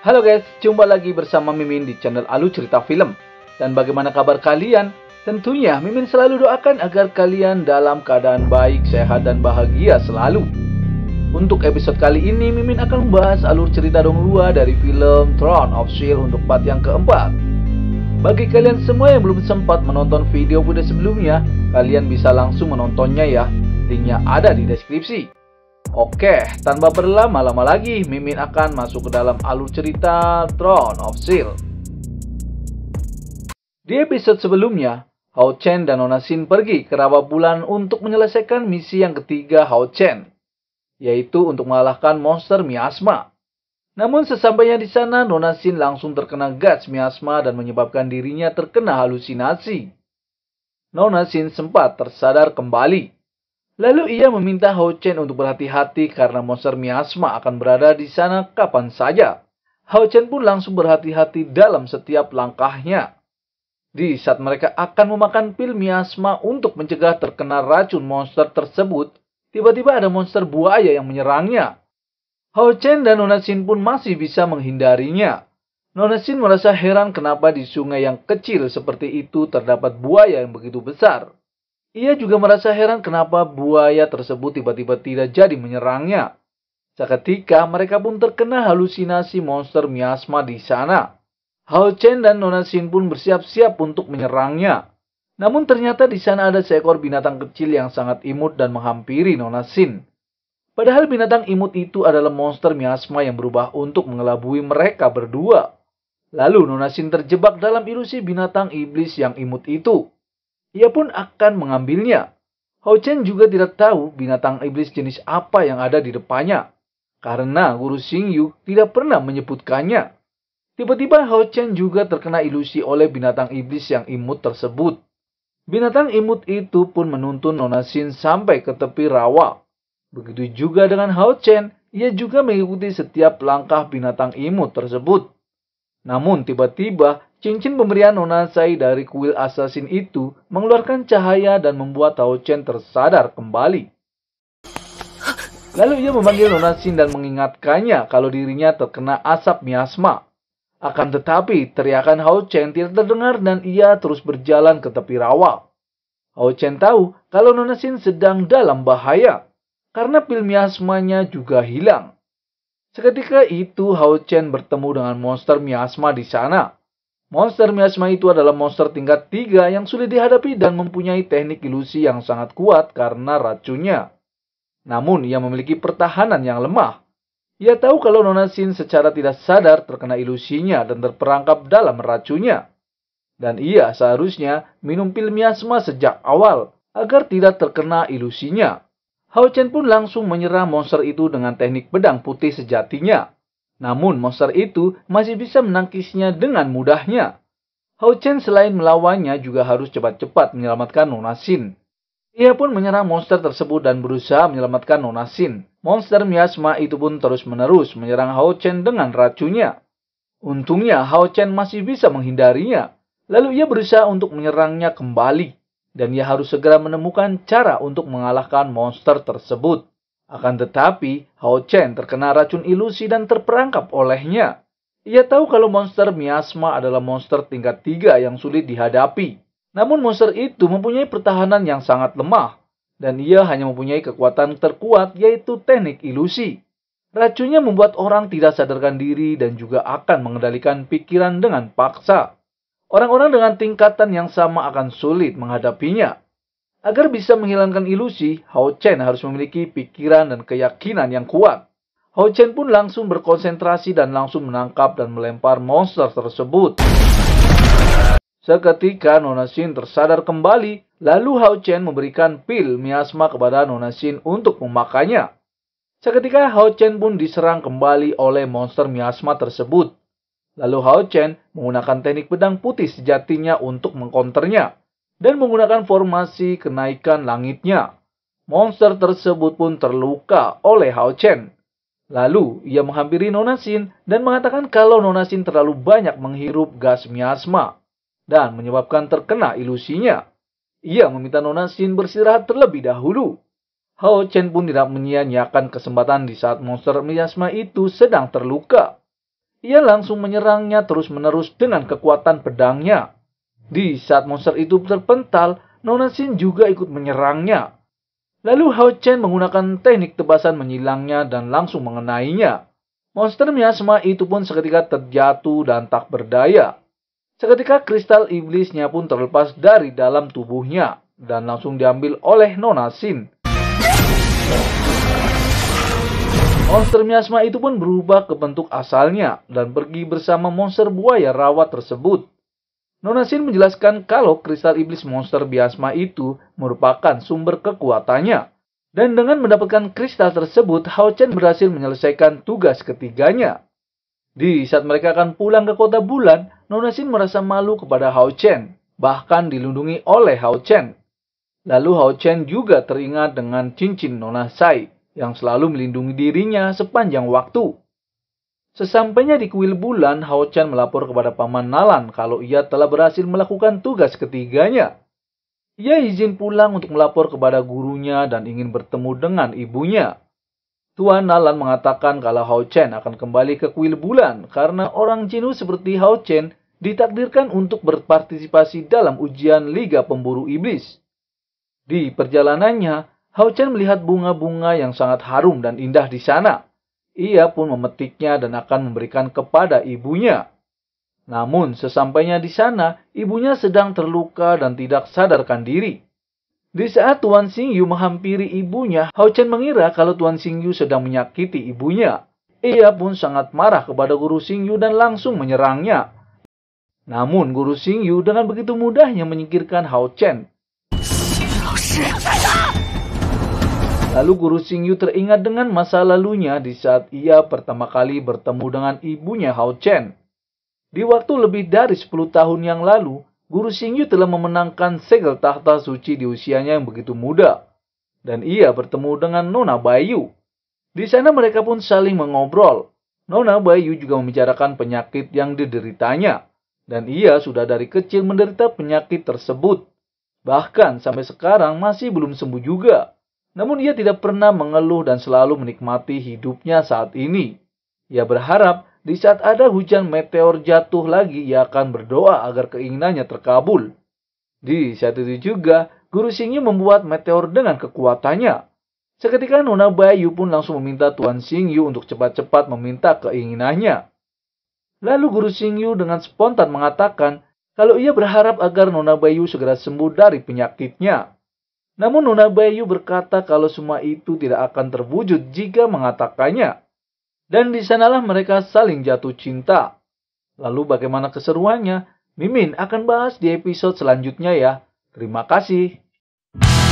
Halo guys, jumpa lagi bersama Mimin di channel Alu Cerita Film. Dan bagaimana kabar kalian? Tentunya Mimin selalu doakan agar kalian dalam keadaan baik, sehat, dan bahagia selalu. Untuk episode kali ini, Mimin akan membahas alur cerita dong luar dari film Throne of Shield untuk part yang keempat. Bagi kalian semua yang belum sempat menonton video video sebelumnya, kalian bisa langsung menontonnya ya. Linknya ada di deskripsi. Oke, tanpa berlama-lama lagi, Mimin akan masuk ke dalam alur cerita Throne of Seal. Di episode sebelumnya, Hao Chen dan Nona Xin pergi ke rawa bulan untuk menyelesaikan misi yang ketiga Hao Chen, yaitu untuk mengalahkan monster miasma. Namun sesampainya di sana, Nona Xin langsung terkena gas miasma dan menyebabkan dirinya terkena halusinasi. Nona Xin sempat tersadar kembali, Lalu ia meminta Hao Chen untuk berhati-hati karena monster miasma akan berada di sana kapan saja. Hao Chen pun langsung berhati-hati dalam setiap langkahnya. Di saat mereka akan memakan pil miasma untuk mencegah terkena racun monster tersebut, tiba-tiba ada monster buaya yang menyerangnya. Hao Chen dan Nona Xin pun masih bisa menghindarinya. Nona Xin merasa heran kenapa di sungai yang kecil seperti itu terdapat buaya yang begitu besar. Ia juga merasa heran kenapa buaya tersebut tiba-tiba tidak jadi menyerangnya. Seketika mereka pun terkena halusinasi monster miasma di sana. Hao Chen dan Nona Xin pun bersiap-siap untuk menyerangnya. Namun ternyata di sana ada seekor binatang kecil yang sangat imut dan menghampiri Nona Xin. Padahal binatang imut itu adalah monster miasma yang berubah untuk mengelabui mereka berdua. Lalu Nona Xin terjebak dalam ilusi binatang iblis yang imut itu ia pun akan mengambilnya. Hao Chen juga tidak tahu binatang iblis jenis apa yang ada di depannya, karena guru Xing Yu tidak pernah menyebutkannya. Tiba-tiba Hao Chen juga terkena ilusi oleh binatang iblis yang imut tersebut. Binatang imut itu pun menuntun Nona Xin sampai ke tepi rawa. Begitu juga dengan Hao Chen, ia juga mengikuti setiap langkah binatang imut tersebut. Namun tiba-tiba Cincin pemberian Sai dari kuil assassin itu mengeluarkan cahaya dan membuat Tao Chen tersadar kembali. Lalu ia memanggil Sin dan mengingatkannya kalau dirinya terkena asap miasma. Akan tetapi, teriakan Hao Chen tidak terdengar dan ia terus berjalan ke tepi rawa. Hao Chen tahu kalau Sin sedang dalam bahaya, karena pil miasmanya juga hilang. Seketika itu Hao Chen bertemu dengan monster miasma di sana. Monster miasma itu adalah monster tingkat 3 yang sulit dihadapi dan mempunyai teknik ilusi yang sangat kuat karena racunnya. Namun, ia memiliki pertahanan yang lemah. Ia tahu kalau Nona Sin secara tidak sadar terkena ilusinya dan terperangkap dalam racunnya. Dan ia seharusnya minum pil miasma sejak awal agar tidak terkena ilusinya. Hao Chen pun langsung menyerang monster itu dengan teknik pedang putih sejatinya. Namun monster itu masih bisa menangkisnya dengan mudahnya. Hao Chen selain melawannya juga harus cepat-cepat menyelamatkan Nona Sin. Ia pun menyerang monster tersebut dan berusaha menyelamatkan Nona Sin. Monster miasma itu pun terus-menerus menyerang Hao Chen dengan racunnya. Untungnya Hao Chen masih bisa menghindarinya. Lalu ia berusaha untuk menyerangnya kembali. Dan ia harus segera menemukan cara untuk mengalahkan monster tersebut. Akan tetapi, Hao Chen terkena racun ilusi dan terperangkap olehnya. Ia tahu kalau monster miasma adalah monster tingkat tiga yang sulit dihadapi. Namun monster itu mempunyai pertahanan yang sangat lemah, dan ia hanya mempunyai kekuatan terkuat yaitu teknik ilusi. Racunnya membuat orang tidak sadarkan diri dan juga akan mengendalikan pikiran dengan paksa. Orang-orang dengan tingkatan yang sama akan sulit menghadapinya. Agar bisa menghilangkan ilusi, Hao Chen harus memiliki pikiran dan keyakinan yang kuat. Hao Chen pun langsung berkonsentrasi dan langsung menangkap dan melempar monster tersebut. Seketika Nona Xin tersadar kembali, lalu Hao Chen memberikan pil miasma kepada Nona Xin untuk memakainya. Seketika Hao Chen pun diserang kembali oleh monster miasma tersebut. Lalu Hao Chen menggunakan teknik pedang putih sejatinya untuk mengkonternya dan menggunakan formasi kenaikan langitnya. Monster tersebut pun terluka oleh Hao Chen. Lalu, ia menghampiri Nonasin dan mengatakan kalau Nonasin terlalu banyak menghirup gas miasma dan menyebabkan terkena ilusinya. Ia meminta Nonasin bersirahat terlebih dahulu. Hao Chen pun tidak menyia-nyiakan kesempatan di saat monster miasma itu sedang terluka. Ia langsung menyerangnya terus-menerus dengan kekuatan pedangnya. Di saat monster itu terpental, Nona Sin juga ikut menyerangnya. Lalu Hao Chen menggunakan teknik tebasan menyilangnya dan langsung mengenainya. Monster miasma itu pun seketika terjatuh dan tak berdaya. Seketika kristal iblisnya pun terlepas dari dalam tubuhnya dan langsung diambil oleh Nona Sin. Monster miasma itu pun berubah ke bentuk asalnya dan pergi bersama monster buaya rawat tersebut. Nonasin menjelaskan kalau kristal iblis monster biasma itu merupakan sumber kekuatannya. Dan dengan mendapatkan kristal tersebut, Hao Chen berhasil menyelesaikan tugas ketiganya. Di saat mereka akan pulang ke kota bulan, Nonasin merasa malu kepada Hao Chen, bahkan dilindungi oleh Hao Chen. Lalu Hao Chen juga teringat dengan cincin Nona Sai yang selalu melindungi dirinya sepanjang waktu. Sesampainya di kuil bulan, Hao Chan melapor kepada Paman Nalan kalau ia telah berhasil melakukan tugas ketiganya. Ia izin pulang untuk melapor kepada gurunya dan ingin bertemu dengan ibunya. Tuan Nalan mengatakan kalau Hao Chen akan kembali ke kuil bulan karena orang Cina seperti Hao Chen ditakdirkan untuk berpartisipasi dalam ujian Liga Pemburu Iblis. Di perjalanannya, Hao Chen melihat bunga-bunga yang sangat harum dan indah di sana. Ia pun memetiknya dan akan memberikan kepada ibunya. Namun, sesampainya di sana, ibunya sedang terluka dan tidak sadarkan diri. Di saat Tuan Sing Yu menghampiri ibunya, Hao Chen mengira kalau Tuan Sing Yu sedang menyakiti ibunya. Ia pun sangat marah kepada Guru Sing Yu dan langsung menyerangnya. Namun, Guru Sing Yu dengan begitu mudahnya menyingkirkan Hao Chen. Lalu Guru Singyu teringat dengan masa lalunya di saat ia pertama kali bertemu dengan ibunya Hao Chen. Di waktu lebih dari 10 tahun yang lalu, Guru Singyu telah memenangkan segel tahta suci di usianya yang begitu muda. Dan ia bertemu dengan Nona Bayu. Di sana mereka pun saling mengobrol. Nona Bayu juga membicarakan penyakit yang dideritanya. Dan ia sudah dari kecil menderita penyakit tersebut. Bahkan sampai sekarang masih belum sembuh juga. Namun ia tidak pernah mengeluh dan selalu menikmati hidupnya saat ini. Ia berharap di saat ada hujan meteor jatuh lagi, ia akan berdoa agar keinginannya terkabul. Di saat itu juga, Guru Singyu membuat meteor dengan kekuatannya. Seketika Nona Bayu pun langsung meminta Tuan Singyu untuk cepat-cepat meminta keinginannya. Lalu Guru Singyu dengan spontan mengatakan kalau ia berharap agar Nona Bayu segera sembuh dari penyakitnya. Namun Bayu berkata kalau semua itu tidak akan terwujud jika mengatakannya. Dan di sanalah mereka saling jatuh cinta. Lalu bagaimana keseruannya? Mimin akan bahas di episode selanjutnya ya. Terima kasih.